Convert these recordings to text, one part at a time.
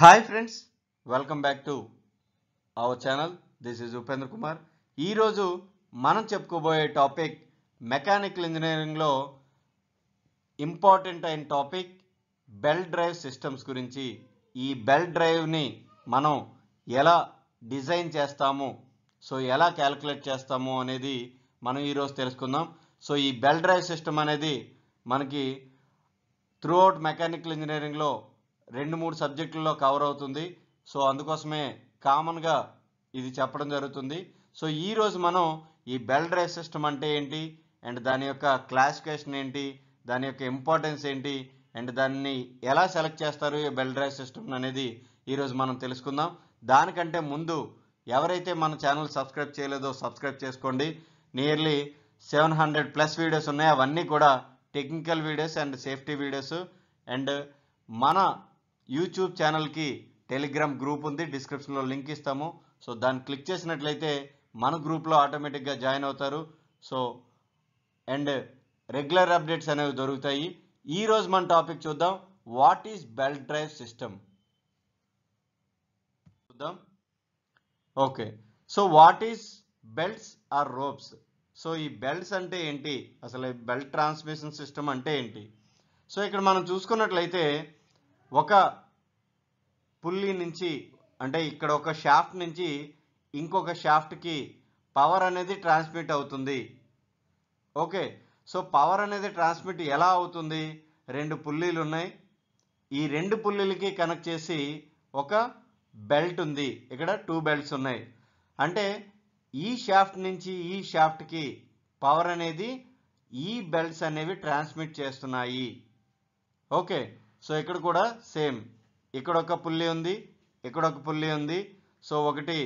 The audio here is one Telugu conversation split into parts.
Hi friends welcome back to our channel this is Upendra Kumar ఈరోజు మనం చెప్పుకోబోయే టాపిక్ మెకానికల్ ఇంజనీరింగ్లో ఇంపార్టెంట్ అయిన టాపిక్ బెల్ డ్రైవ్ సిస్టమ్స్ గురించి ఈ బెల్ డ్రైవ్ని మనం ఎలా డిజైన్ చేస్తాము సో ఎలా క్యాలిక్యులేట్ చేస్తాము అనేది మనం ఈరోజు తెలుసుకుందాం సో ఈ బెల్ డ్రైవ్ సిస్టమ్ అనేది మనకి త్రూఅవుట్ మెకానికల్ ఇంజనీరింగ్లో రెండు మూడు సబ్జెక్టుల్లో కవర్ అవుతుంది సో అందుకోసమే కామన్గా ఇది చెప్పడం జరుగుతుంది సో ఈరోజు మనం ఈ బెల్ డ్రైవ్ సిస్టమ్ అంటే ఏంటి అండ్ దాని యొక్క క్లాసిఫికేషన్ ఏంటి దాని యొక్క ఇంపార్టెన్స్ ఏంటి అండ్ దాన్ని ఎలా సెలెక్ట్ చేస్తారు ఈ బెల్ డ్రైవ్ సిస్టమ్ అనేది ఈరోజు మనం తెలుసుకుందాం దానికంటే ముందు ఎవరైతే మన ఛానల్ సబ్స్క్రైబ్ చేయలేదో సబ్స్క్రైబ్ చేసుకోండి nearly seven hundred plus videos ఉన్నాయి అవన్నీ కూడా technical videos and safety videos and మన యూట్యూబ్ ఛానల్కి టెలిగ్రామ్ గ్రూప్ ఉంది డిస్క్రిప్షన్లో లింక్ ఇస్తాము సో దాన్ని క్లిక్ చేసినట్లయితే మన గ్రూప్లో ఆటోమేటిక్గా జాయిన్ అవుతారు సో అండ్ రెగ్యులర్ అప్డేట్స్ అనేవి దొరుకుతాయి ఈరోజు మన టాపిక్ చూద్దాం what is belt drive system చూద్దాం okay so what is belts or ropes so ఈ బెల్ట్స్ అంటే ఏంటి అసలు బెల్ట్ ట్రాన్స్మిషన్ సిస్టమ్ అంటే ఏంటి సో ఇక్కడ మనం చూసుకున్నట్లయితే ఒక పుల్లి నుంచి అంటే ఇక్కడ ఒక షాఫ్ట్ నుంచి ఇంకొక షాఫ్ట్కి పవర్ అనేది ట్రాన్స్మిట్ అవుతుంది ఓకే సో పవర్ అనేది ట్రాన్స్మిట్ ఎలా అవుతుంది రెండు పుల్లీలు ఉన్నాయి ఈ రెండు పుల్లీలకి కనెక్ట్ చేసి ఒక బెల్ట్ ఉంది ఇక్కడ టూ బెల్ట్స్ ఉన్నాయి అంటే ఈ షాఫ్ట్ నుంచి ఈ షాఫ్ట్కి పవర్ అనేది ఈ బెల్ట్స్ అనేవి ట్రాన్స్మిట్ చేస్తున్నాయి ఓకే సో ఇక్కడ కూడా సేమ్ ఇక్కడ ఒక పుల్లి ఉంది ఇక్కడ ఒక పుల్లి ఉంది సో ఒకటి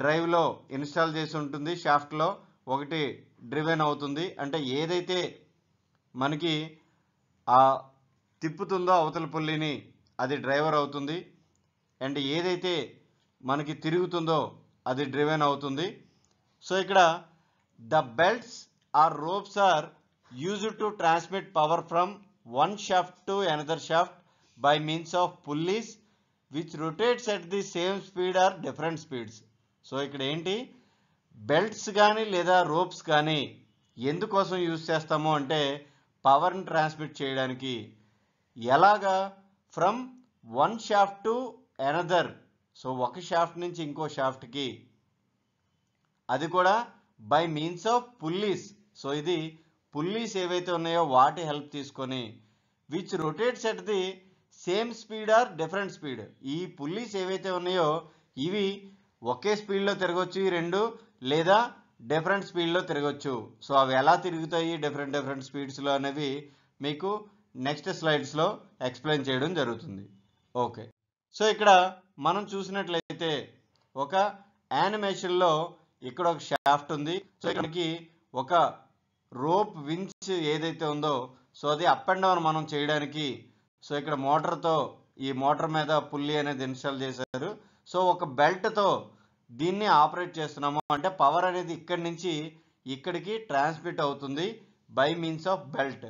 డ్రైవ్లో ఇన్స్టాల్ చేసి ఉంటుంది షాఫ్ట్లో ఒకటి డ్రివెన్ అవుతుంది అంటే ఏదైతే మనకి ఆ తిప్పుతుందో అవతల పుల్లిని అది డ్రైవర్ అవుతుంది అండ్ ఏదైతే మనకి తిరుగుతుందో అది డ్రివెన్ అవుతుంది సో ఇక్కడ the belts or ropes are used to transmit power from one shaft to another shaft by means of pulleys which rotates at the same speed or different speeds. So ఇక్కడ ఏంటి బెల్ట్స్ కానీ లేదా రోప్స్ కానీ ఎందుకోసం యూజ్ చేస్తాము అంటే పవర్ని ట్రాన్స్మిట్ చేయడానికి ఎలాగా from one shaft to another so ఒక షాఫ్ట్ నుంచి ఇంకో షాఫ్ట్కి అది కూడా by means of pulleys so ఇది పుల్లీస్ ఏవైతే ఉన్నాయో వాటి హెల్ప్ తీసుకొని which rotates at the same speed or different speed ఈ పుల్లీస్ ఏవైతే ఉన్నాయో ఇవి ఒకే స్పీడ్లో తిరగొచ్చు ఈ రెండు లేదా డిఫరెంట్ స్పీడ్లో తిరగొచ్చు సో అవి ఎలా తిరుగుతాయి డిఫరెంట్ డిఫరెంట్ స్పీడ్స్లో అనేవి మీకు నెక్స్ట్ స్లైడ్స్లో ఎక్స్ప్లెయిన్ చేయడం జరుగుతుంది ఓకే సో ఇక్కడ మనం చూసినట్లయితే ఒక యానిమేషన్లో ఇక్కడ ఒక షాఫ్ట్ ఉంది సో ఇక్కడికి ఒక రోప్ వించ్ ఏదైతే ఉందో సో అది అప్ అండ్ డౌన్ మనం చేయడానికి సో ఇక్కడ మోటార్తో ఈ మోటార్ మీద పుల్లి అనేది ఇన్స్టాల్ చేశారు సో ఒక బెల్ట్తో దీన్ని ఆపరేట్ చేస్తున్నాము అంటే పవర్ అనేది ఇక్కడి నుంచి ఇక్కడికి ట్రాన్స్మిట్ అవుతుంది by means of belt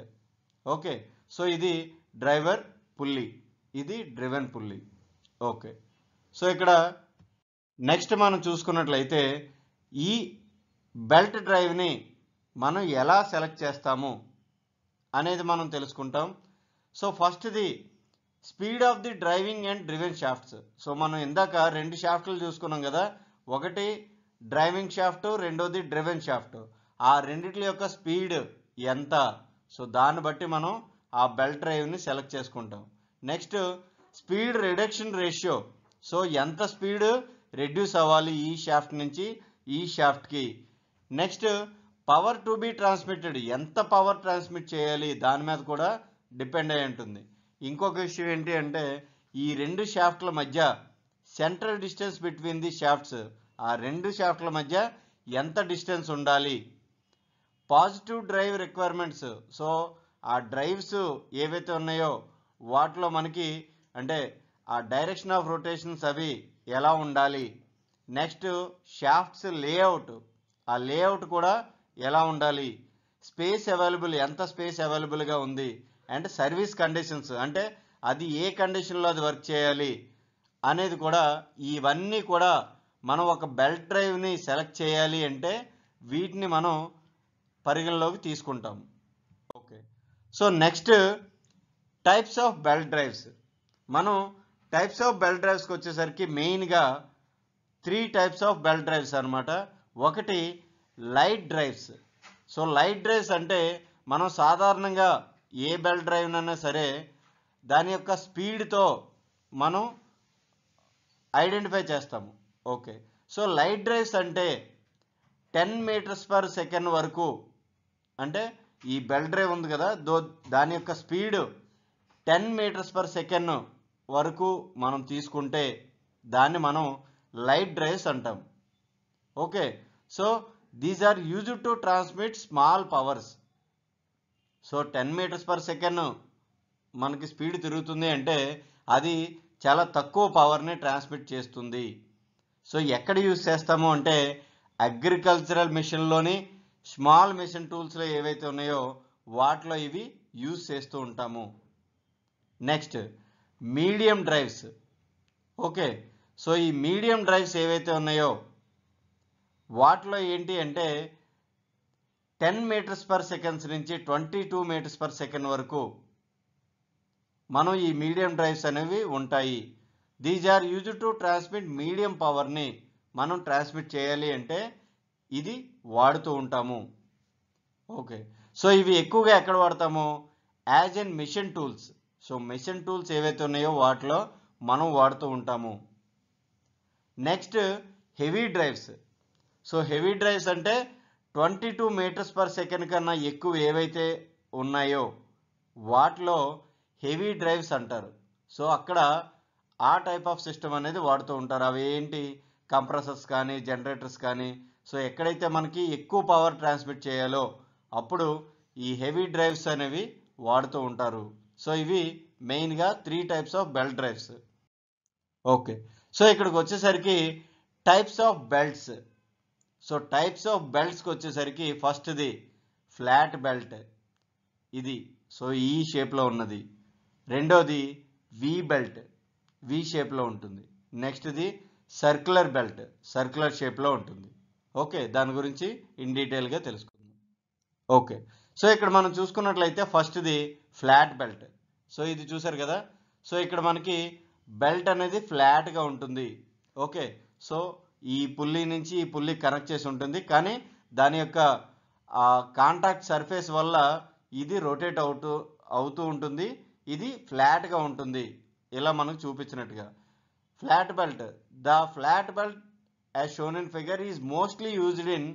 okay so ఇది డ్రైవర్ పుల్లి ఇది డ్రివెన్ పుల్లి ఓకే సో ఇక్కడ నెక్స్ట్ మనం చూసుకున్నట్లయితే ఈ బెల్ట్ డ్రైవ్ని మనం ఎలా సెలెక్ట్ చేస్తాము అనేది మనం తెలుసుకుంటాం సో ఫస్ట్ది speed of the driving and driven shafts so మనం ఇందాక రెండు షాఫ్ట్లు చూసుకున్నాం కదా ఒకటి డ్రైవింగ్ షాఫ్ట్ రెండోది డ్రివెన్ షాఫ్ట్ ఆ రెండిటి యొక్క స్పీడ్ ఎంత సో దాన్ని బట్టి మనం ఆ బెల్ట్ డ్రైవ్ని సెలెక్ట్ చేసుకుంటాం next speed reduction ratio so ఎంత స్పీడ్ రెడ్యూస్ అవ్వాలి ఈ షాఫ్ట్ నుంచి ఈ షాఫ్ట్కి next power to be transmitted ఎంత పవర్ ట్రాన్స్మిట్ చేయాలి దాని మీద కూడా డిపెండ్ అయి ఉంటుంది ఇంకొక విషయం ఏంటి అంటే ఈ రెండు షాఫ్ట్ల మధ్య central distance between the shafts ఆ రెండు షాఫ్ట్ల మధ్య ఎంత డిస్టెన్స్ ఉండాలి పాజిటివ్ డ్రైవ్ రిక్వైర్మెంట్స్ సో ఆ డ్రైవ్స్ ఏవైతే ఉన్నాయో వాటిలో మనకి అంటే ఆ డైరెక్షన్ ఆఫ్ రొటేషన్స్ అవి ఎలా ఉండాలి నెక్స్ట్ షాఫ్ట్స్ లేఅవుట్ ఆ లేఅవుట్ కూడా ఎలా ఉండాలి స్పేస్ అవైలబుల్ ఎంత స్పేస్ అవైలబుల్గా ఉంది అండ్ సర్వీస్ కండిషన్స్ అంటే అది ఏ కండిషన్లో అది వర్క్ చేయాలి అనేది కూడా ఇవన్నీ కూడా మనం ఒక బెల్ట్ డ్రైవ్ని సెలెక్ట్ చేయాలి అంటే వీటిని మనం పరిగణలోకి తీసుకుంటాం okay so next types of belt drives మనం టైప్స్ ఆఫ్ బెల్ట్ డ్రైవ్స్కి వచ్చేసరికి మెయిన్గా three types of belt drives అనమాట ఒకటి light drives so light drives అంటే మనం సాధారణంగా ఏ బెల్ డ్రైవ్నైనా సరే దాని యొక్క స్పీడ్తో మనం ఐడెంటిఫై చేస్తాము ఓకే సో లైట్ డ్రైవ్స్ అంటే టెన్ మీటర్స్ పర్ సెకండ్ వరకు అంటే ఈ బెల్ డ్రైవ్ ఉంది కదా దో దాని యొక్క speed ten metres per second వరకు మనం తీసుకుంటే దాన్ని మనం లైట్ డ్రైవ్స్ అంటాం okay so these are use to transmit small powers so ten metres per second మనకి స్పీడ్ తిరుగుతుంది అంటే అది చాలా తక్కువ పవర్ని ట్రాన్స్మిట్ చేస్తుంది సో ఎక్కడ యూజ్ చేస్తాము అంటే అగ్రికల్చరల్ మిషన్లోని స్మాల్ మిషన్ టూల్స్లో ఏవైతే ఉన్నాయో వాటిలో ఇవి యూజ్ చేస్తూ ఉంటాము next medium drives okay so ఈ మీడియం డ్రైవ్స్ ఏవైతే ఉన్నాయో వాటిలో ఏంటి అంటే టెన్ మీటర్స్ పర్ సెకండ్స్ నుంచి twenty two metres per second వరకు మనం ఈ మీడియం డ్రైవ్స్ అనేవి ఉంటాయి these are use to transmit medium పవర్ని మనం ట్రాన్స్మిట్ చేయాలి అంటే ఇది వాడుతూ ఉంటాము ఓకే సో ఇవి ఎక్కువగా ఎక్కడ వాడతాము as and machine tools so machine tools ఏవైతే ఉన్నాయో వాటిలో మనం వాడుతూ ఉంటాము next heavy drives so heavy drives అంటే twenty two metres per second కన్నా ఎక్కువ ఏవైతే ఉన్నాయో వాటిలో హెవీ డ్రైవ్స్ అంటారు సో అక్కడ ఆ టైప్ ఆఫ్ సిస్టమ్ అనేది వాడుతూ ఉంటారు అవి ఏంటి కంప్రెసర్స్ కానీ జనరేటర్స్ కానీ సో ఎక్కడైతే మనకి ఎక్కువ పవర్ ట్రాన్స్మిట్ చేయాలో అప్పుడు ఈ హెవీ డ్రైవ్స్ అనేవి వాడుతూ ఉంటారు సో ఇవి మెయిన్గా three types of belt drives okay so ఇక్కడికి వచ్చేసరికి types of belts so types of బెల్ట్స్కి వచ్చేసరికి ఫస్ట్ది ఫ్లాట్ బెల్ట్ ఇది సో ఈ షేప్లో ఉన్నది రెండోది వి బెల్ట్ వి షేప్లో ఉంటుంది నెక్స్ట్ది సర్క్యులర్ బెల్ట్ సర్క్యులర్ షేప్లో ఉంటుంది ఓకే దాని గురించి ఇన్ డీటెయిల్గా తెలుసుకుందాం ఓకే సో ఇక్కడ మనం చూసుకున్నట్లయితే ఫస్ట్ది ఫ్లాట్ బెల్ట్ సో ఇది చూసారు కదా సో ఇక్కడ మనకి బెల్ట్ అనేది ఫ్లాట్గా ఉంటుంది ఓకే సో ఈ పుల్లి నుంచి ఈ పుల్లి కనెక్ట్ చేసి ఉంటుంది కానీ దాని యొక్క కాంటాక్ట్ సర్ఫేస్ వల్ల ఇది రొటేట్ అవుతూ అవుతూ ఉంటుంది ఇది ఫ్లాట్గా ఉంటుంది ఇలా మనకు చూపించినట్టుగా flat belt the flat belt as shown in figure is mostly used in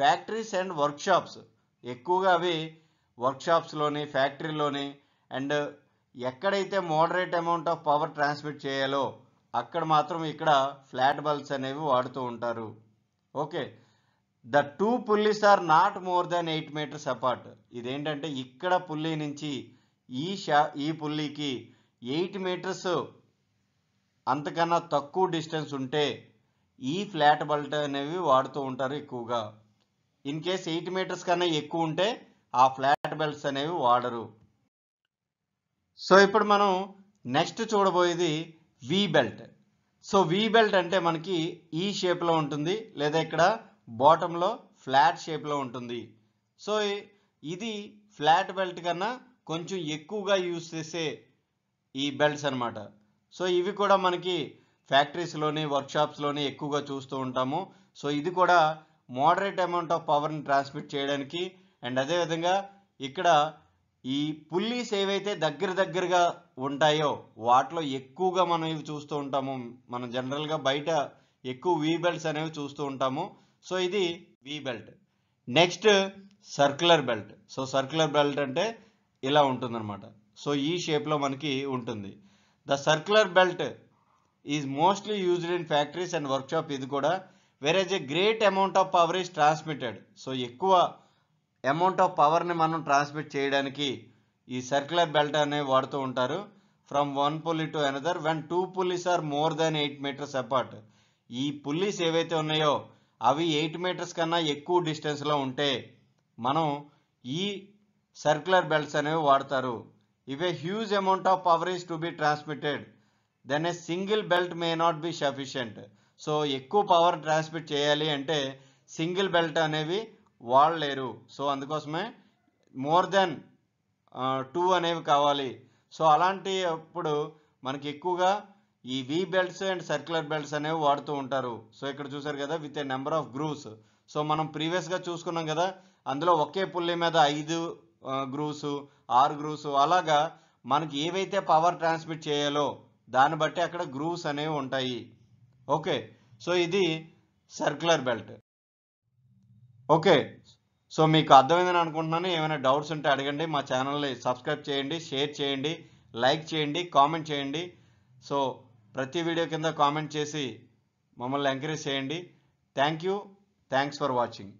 factories and workshops ఎక్కువగా అవి వర్క్షాప్స్లోని ఫ్యాక్టరీలోని అండ్ ఎక్కడైతే moderate amount of power transmit చేయాలో అక్కడ మాత్రం ఇక్కడ ఫ్లాట్ బల్బ్స్ అనేవి వాడుతూ ఉంటారు okay the two pulleys are not more than eight metres apart ఇదేంటంటే ఇక్కడ పుల్లి నుంచి ఈ షా ఈ పుల్లికి ఎయిట్ మీటర్స్ అంతకన్నా తక్కువ డిస్టెన్స్ ఉంటే ఈ ఫ్లాట్ బల్ట్ అనేవి వాడుతూ ఉంటారు ఎక్కువగా ఇన్ కేస్ ఎయిట్ మీటర్స్ కన్నా ఎక్కువ ఉంటే ఆ ఫ్లాట్ బెల్ట్స్ అనేవి వాడరు సో ఇప్పుడు మనం నెక్స్ట్ చూడబోయేది V belt so V belt అంటే మనకి ఈ e షేప్లో ఉంటుంది లేదా ఇక్కడ బాటంలో ఫ్లాట్ షేప్లో ఉంటుంది సో ఇది ఫ్లాట్ బెల్ట్ కన్నా కొంచెం ఎక్కువగా యూస్ చేసే ఈ బెల్ట్స్ అనమాట సో ఇవి కూడా మనకి ఫ్యాక్టరీస్లోని వర్క్షాప్స్లోని ఎక్కువగా చూస్తూ ఉంటాము సో ఇది కూడా మోడరేట్ అమౌంట్ ఆఫ్ పవర్ని ట్రాన్స్మిట్ చేయడానికి అండ్ అదేవిధంగా ఇక్కడ ఈ పుల్లీస్ ఏవైతే దగ్గర దగ్గరగా ఉంటాయో వాటిలో ఎక్కువగా మనం ఇవి చూస్తూ ఉంటాము మనం జనరల్గా బయట ఎక్కువ వీ బెల్ట్స్ అనేవి చూస్తూ ఉంటాము సో ఇది V belt next circular belt so circular belt అంటే ఇలా ఉంటుందన్నమాట సో ఈ షేప్లో మనకి ఉంటుంది the circular belt is mostly used in factories and workshop ఇది కూడా where as a great amount of power is transmitted so ఎక్కువ అమౌంట్ ఆఫ్ పవర్ని మనం ట్రాన్స్మిట్ చేయడానికి ఈ సర్క్యులర్ బెల్ట్ అనేవి వాడుతూ ఉంటారు from one pulley to another when two pulleys are more than eight metres apart ఈ పుల్లీస్ ఏవైతే ఉన్నాయో అవి ఎయిట్ మీటర్స్ కన్నా ఎక్కువ డిస్టెన్స్లో ఉంటే మనం ఈ సర్క్యులర్ బెల్ట్స్ అనేవి వాడతారు ఇవే huge amount of power is to be transmitted then a single belt may not be sufficient so ఎక్కువ పవర్ ట్రాన్స్మిట్ చేయాలి అంటే సింగిల్ బెల్ట్ అనేవి వాళ్ళు లేరు సో అందుకోసమే మోర్ దెన్ టూ అనేవి కావాలి సో అలాంటి అప్పుడు మనకి ఎక్కువగా ఈ V belts and circular belts అనేవి వాడుతూ ఉంటారు సో ఇక్కడ చూసారు కదా with a number of grooves so మనం ప్రీవియస్గా చూసుకున్నాం కదా అందులో ఒకే పుల్లి మీద ఐదు గ్రూవ్స్ ఆరు గ్రూవ్స్ అలాగా మనకి ఏవైతే పవర్ ట్రాన్స్మిట్ చేయాలో దాన్ని బట్టి అక్కడ గ్రూవ్స్ అనేవి ఉంటాయి ఓకే సో ఇది సర్క్యులర్ బెల్ట్ ఓకే సో మీకు అర్థమైందని అనుకుంటున్నాను ఏమైనా డౌట్స్ ఉంటే అడగండి మా ఛానల్ని సబ్స్క్రైబ్ చేయండి షేర్ చేయండి లైక్ చేయండి కామెంట్ చేయండి సో ప్రతి వీడియో కింద కామెంట్ చేసి మమ్మల్ని ఎంకరేజ్ చేయండి thank you thanks for watching